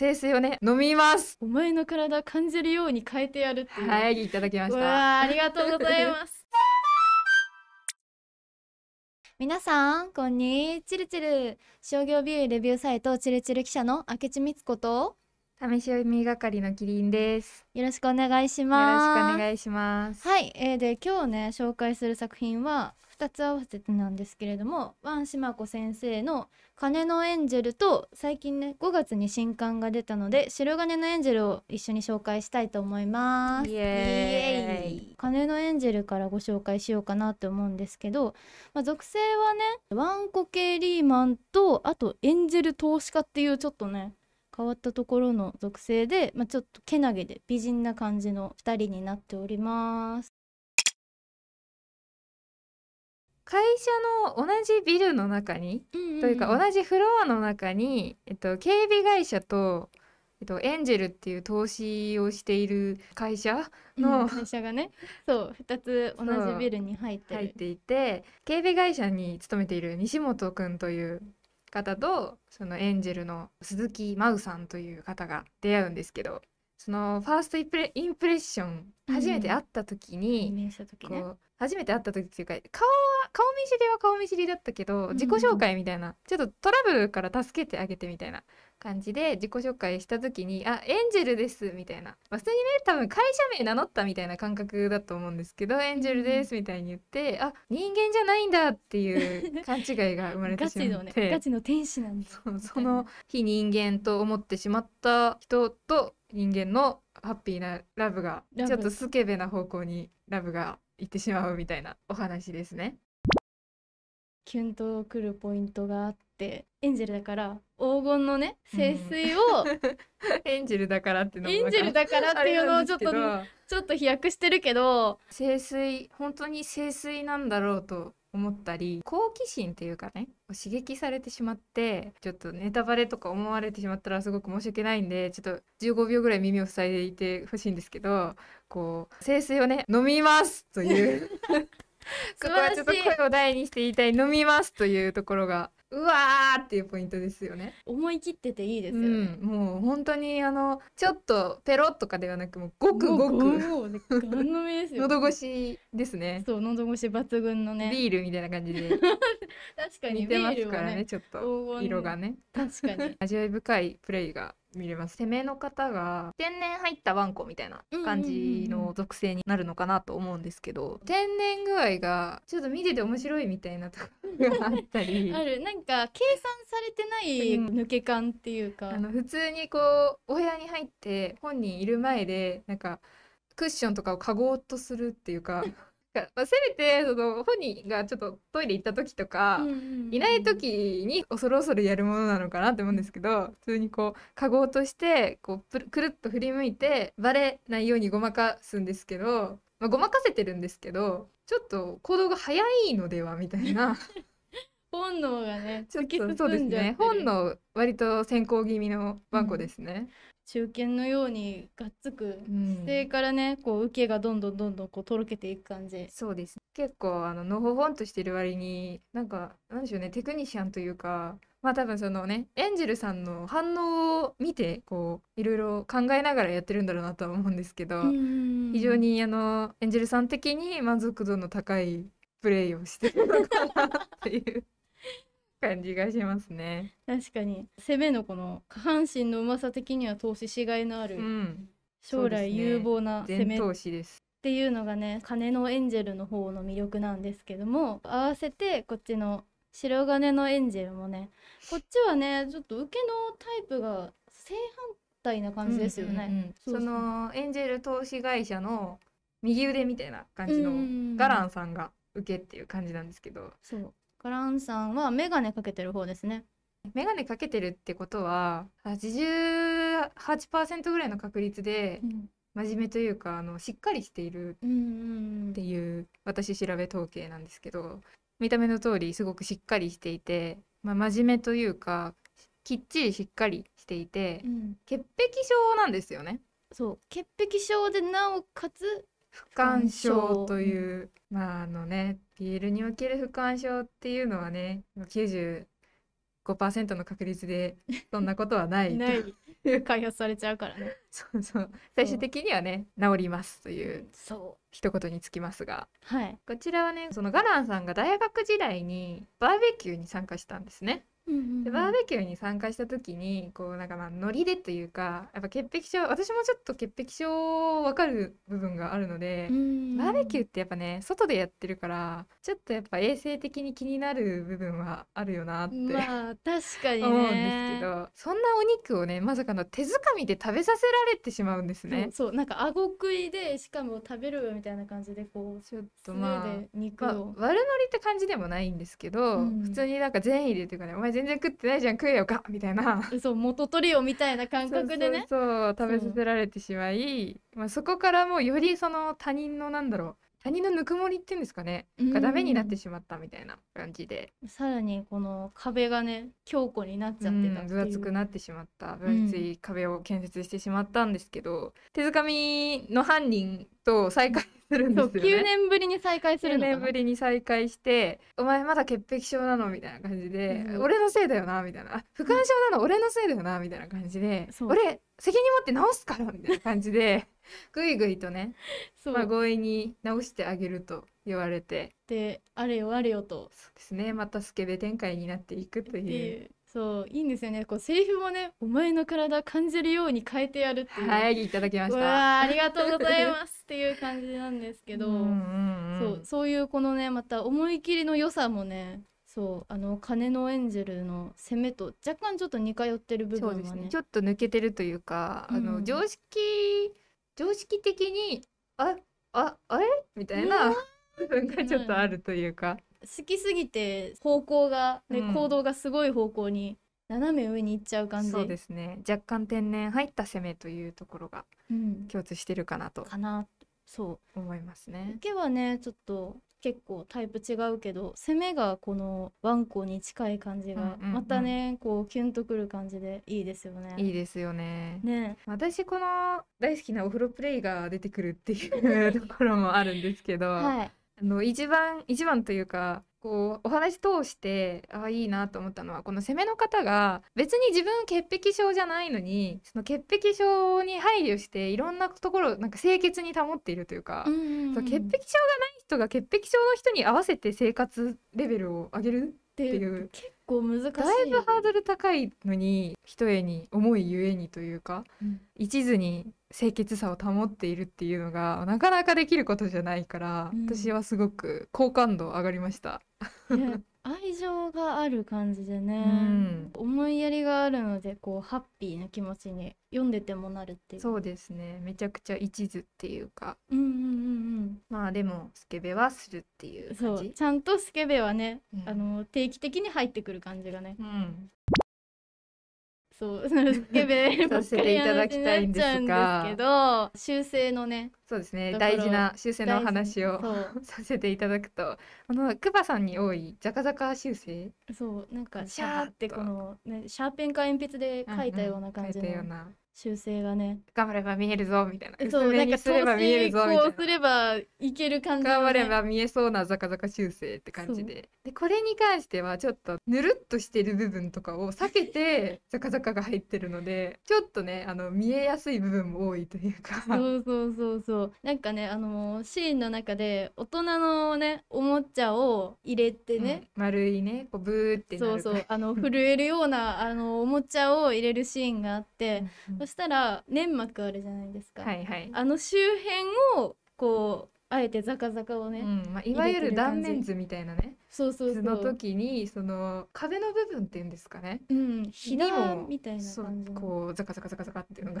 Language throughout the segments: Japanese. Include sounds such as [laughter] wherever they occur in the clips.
生成をね飲みますお前の体感じるように変えてやるっていうはいいただきましたありがとうございます [laughs] 皆さんこんにちはチルチル商業ビューレビューサイトチルチル記者の明智光子と試し読み係のキリンです。よろしくお願いします。よろしくお願いします。はい、えー、で今日ね紹介する作品は2つ合わせてなんですけれども、ワンシマコ先生の金のエンジェルと最近ね5月に新刊が出たので白金のエンジェルを一緒に紹介したいと思います。イエーイ。金のエンジェルからご紹介しようかなと思うんですけど、まあ、属性はねワンコ系リーマンとあとエンジェル投資家っていうちょっとね変わったところの属性で、まあ、ちょっとけなげで美人な感じの2人になっております会社の同じビルの中に、うんうんうん、というか同じフロアの中に、えっと、警備会社と、えっと、エンジェルっていう投資をしている会社の、うん、会社がねそう2つ同じビルに入って入っていて警備会社に勤めている西本君という方とそのエンジェルの鈴木真央さんという方が出会うんですけどそのファーストイプレインプレッション初めて会った時に、うん時ね、初めて会った時っていうか顔は顔見知りは顔見知りだったけど自己紹介みたいな、うん、ちょっとトラブルから助けてあげてみたいな感じで自己紹介した時に「あエンジェルです」みたいな、まあ、普通にね多分会社名名乗ったみたいな感覚だと思うんですけど「エンジェルです」みたいに言って「あ人間じゃないんだ」っていう勘違いが生まれてしまってガチの、ね、ガチの天使なんですその非人間と思ってしまった人と人間のハッピーなラブがちょっとスケベな方向にラブが行ってしまうみたいなお話ですね。キュンとくるポイントがあってエンジェルだから黄金のね聖水を、[laughs] エンジェルだからっていうのエンジェルだからっていうのをちょっとちょっと飛躍してるけど聖水本当に聖水なんだろうと思ったり好奇心っていうかね刺激されてしまってちょっとネタバレとか思われてしまったらすごく申し訳ないんでちょっと15秒ぐらい耳を塞いでいてほしいんですけどこう「清水をね飲みます」というこ [laughs] こはちょっと声を大にして言いたい「飲みます」というところがうわーっていうポイントですよね。思い切ってていいですよね。うん、もう本当にあのちょっとペロッとかではなくもうごくごくもうごくガですよ。喉越しですね。そう喉越し抜群のね。ビールみたいな感じで確かに似てますからねねちょっと色がね。確かに [laughs] 味わい深いプレイが見れます攻めの方が天然入ったワンコみたいな感じの属性になるのかなと思うんですけど、天然具合がちょっと見てて面白いみたいなとこがあったり [laughs] あるなんか計算されてない抜け感っていうか、うん、あの普通にこうお部屋に入って本人いる前でなんかクッションとかをかごうとするっていうかまあ、せめてその本人がちょっとトイレ行った時とか、いない時に恐る恐るやるものなのかなって思うんですけど普通にこうかごうとしてこうくるっと振り向いてバレないようにごまかすんですけど、まあ、ごまかせてるんですけどちょっと行動が早いのではみたいな。[laughs] 本能がね、ちょっとそうですね。本能割と先行気味のワンコですね。中堅のようにがっつく姿勢からね、うん、こう受けがどんどんどんどんこうとろけていく感じそうです、結構あののほほんとしてる割になんかなんでしょうねテクニシャンというかまあ多分そのねエンジェルさんの反応を見てこういろいろ考えながらやってるんだろうなとは思うんですけど非常にあのエンジェルさん的に満足度の高いプレイをしてるのかなっていう感じがしますね。確かに攻めのこの下半身のうまさ的には投資しがいのある、うん、将来有望な攻め、投資ですっていうのがね金のエンジェルの方の魅力なんですけども合わせてこっちの白金のエンジェルもねこっちはねちょっと受けのタイプが正反対な感じですよね。そのエンジェル投資会社の右腕みたいな感じのガランさんが受けっていう感じなんですけど、うん、カランさんは眼鏡かけてる方ですね。ガネかけてるってことは88%ぐらいの確率で真面目というか、あのしっかりしているっていう私調べ統計なんですけど見た目の通りすごくしっかりしていて、まあ、真面目というかきっちりしっかりしていて、うん、潔癖症なんですよねそう潔癖症でなおかつ不干渉という、うん、まああのね PL における不干渉っていうのはね95%の確率でそんなことはない [laughs] 開発されちゃうからね [laughs] そうそう最終的にはね治りますというう一言につきますが、はい、こちらはねそのガランさんが大学時代にバーベキューに参加したんですね。うんうんうん、でバーベキューに参加した時にこうなんかまあノリでというかやっぱ潔癖症私もちょっと潔癖症分かる部分があるので、うんうん、バーベキューってやっぱね外でやってるからちょっとやっぱ衛生的に気になる部分はあるよなって、まあ、確かに、ね、思うんですけどそんなお肉をねまさかの手づかみで食べさせられてしまうんですね。うん、そうなんか顎食いでしかも食べるみたいな感じでこうちょっとまあ、まあ、悪ノリって感じでもないんですけど、うん、普通になんか善意でというかねお前全然食ってないじゃん食えよかみたいなそう元取れよみたいな感覚でねそう食べさせられてしまいそ,、まあ、そこからもうよりその他人のなんだろう他人のぬくもりっていうんですかねがダメになってしまったみたいな感じでさらにこの壁がね強固になっちゃってた分厚くなってしまった分厚い壁を建設してしまったんですけど、うん、手づかみの犯人と再会するんですよ、ね、9年ぶりに再会するの年ぶりに再会して「お前まだ潔癖症なの?」みたいな感じで「うん、俺のせいだよな」みたいな「不感症なの、うん、俺のせいだよな」みたいな感じで「俺責任持って直すから」みたいな感じで [laughs] ぐいぐいとね、まあ、強引に直してあげると言われてであれよあれよとそうですねまたスケベ展開になっていくという。そういいんですよねこうセリフもねお前の体感じるように変えてやるっていうはいいただきましたありがとうございますっていう感じなんですけど、そうそういうこのねまた思い切りの良さもねそうあの鐘のエンジェルの攻めと若干ちょっと似通ってる部分はね、ね、ちょっと抜けてるというか、うん、あの常識常識的にあああれみたいな [laughs] 部分がちょっとあるというか。うん好きすぎて方向が、ね、うん行動がすごい方向に斜め上に行っちゃう感じそうですね若干天然入った攻めというところが共通してるかなとかなそ思いますね受けはねちょっと結構タイプ違うけど攻めがこのワンコに近い感じが、うんうんうんまたねこうキュンとくる感じでいいですよね。いいですよね。ね私この大好きなお風呂プレイが出てくるっていうところもあるんですけど、はいあの一番一番というかこうお話通してああいいなと思ったのはこの攻めの方が別に自分潔癖症じゃないのにその潔癖症に配慮していろんなところなんか清潔に保っているというか、うんうんうん、潔癖症がない人が潔癖症の人に合わせて生活レベルを上げるっていう構難しいだいぶハードル高いのにひとえに思いゆえにというか、うん、一途に清潔さを保っているっていうのがなかなかできることじゃないから、うん、私はすごく好感度上がりました。愛情がある感じでね、うん、思いやあるのでこうハッピーな気持ちに読んでてもなるっていうそうですねめちゃくちゃ一途っていうかうんうんうんうんまあでもスケベはするっていう感じそうちゃんとスケベはね、うん、あの定期的に入ってくる感じがね、うん、そうスケベ [laughs] させていただきたいんですが修正のねそうですね大事な修正の話を [laughs] させていただくとあのクバさんに多いザカザカ修正そうなんかシャーってこの、ね、シャーペンか鉛筆で書いたような感じの、うんうん、修正がね頑張れば見えるぞみたいなそうなんかすれば見えるぞみたいなすればいける感じ、ね、頑張れば見えそうなザカザカ修正って感じででこれに関してはちょっとぬるっとしてる部分とかを避けてザカザカが入ってるのでちょっとねあの見えやすい部分も多いというかそうそうそうそうなんかねあのシーンの中で大人のねおもちゃを入れてね、うん、丸いねこうブーってそうそうあの [laughs] 震えるようなあのおもちゃを入れるシーンがあって、したら粘膜あるじゃないですか、はいはい、あの周辺をこうあえてザカザカをね、うん、まあ、いわゆる断面図みたいなねそうそうそうの時にその壁の部分っていうんですかね、うん、ひだみたいな感じこうザカザカザカザカってい [laughs] うのが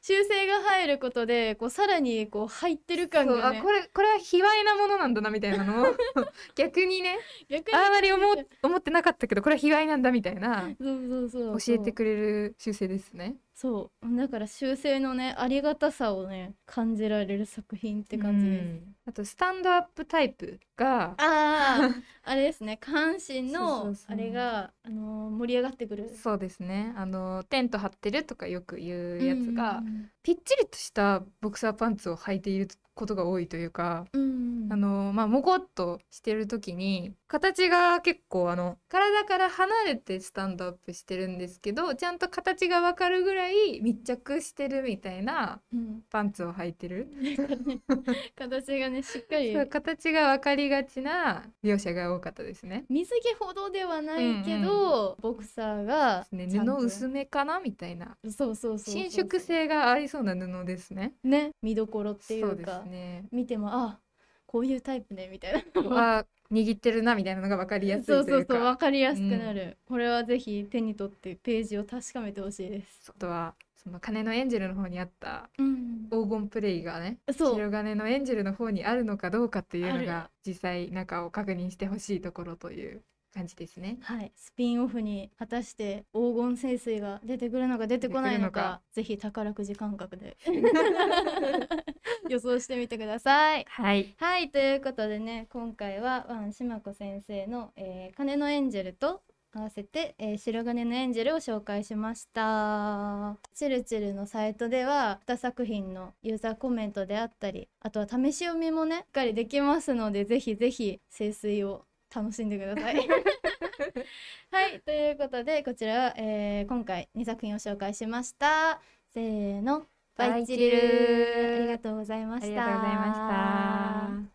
修正が入ることでこうさらにこう入ってる感が、ね、あこれこれは卑猥なものなんだなみたいなのを [laughs] 逆にね逆にあんまり思思ってなかったけどこれは卑猥なんだみたいなそうそうそう教えてくれる修正ですね。そうだから修正のねありがたさをね感じられる作品って感じです。あとスタンドアップタイプがあ [laughs] あれですね下半身のあれがあの盛り上がってくるそうですねあのテント張ってるとかよく言うやつが、うんうんうん、ぴっちりとしたボクサーパンツを履いていると。ことが多いというか、うん、あのまあもこっとしてる時に形が結構あの体から離れてスタンドアップしてるんですけどちゃんと形が分かるぐらい密着してるみたいなパンツを履いてる、うん、形がねしっかり形が分かりがちな描写が多かったですね水着ほどではないけど、うんうん、ボクサーが、ね、布薄めかなみたいなそうそうそう伸縮性がありそうな布ですねね見どころっていうかね、見てもあこういうタイプねみたいなあ [laughs] 握ってるなみたいなのが分かりやすいそうそうそう分かりやすくなる、うん、これはぜひ手に取ってページを確かめてほしいですあとはその鐘のエンジェルの方にあった黄金プレイがね、うん、白金のエンジェルの方にあるのかどうかっていうのが実際中を確認してほしいところという感じですね。はい、スピンオフに果たして黄金聖水が出てくるのか出てこないのかぜひ宝くじ感覚で [laughs] [laughs] 予想してみてください。はい、はい、ということでね今回はワンしま先生の、えー「鐘のエンジェル」と合わせて、えー、白金のエンジェルを紹介しましたチルチルのサイトでは2作品のユーザーコメントであったりあとは試し読みもねしっかりできますのでぜひぜひ清水を楽しんでください。[laughs] はい、ということで、こちらは、えー、今回二作品を紹介しました。せーの、バイチリル。ありがとうございました。ありがとうございました。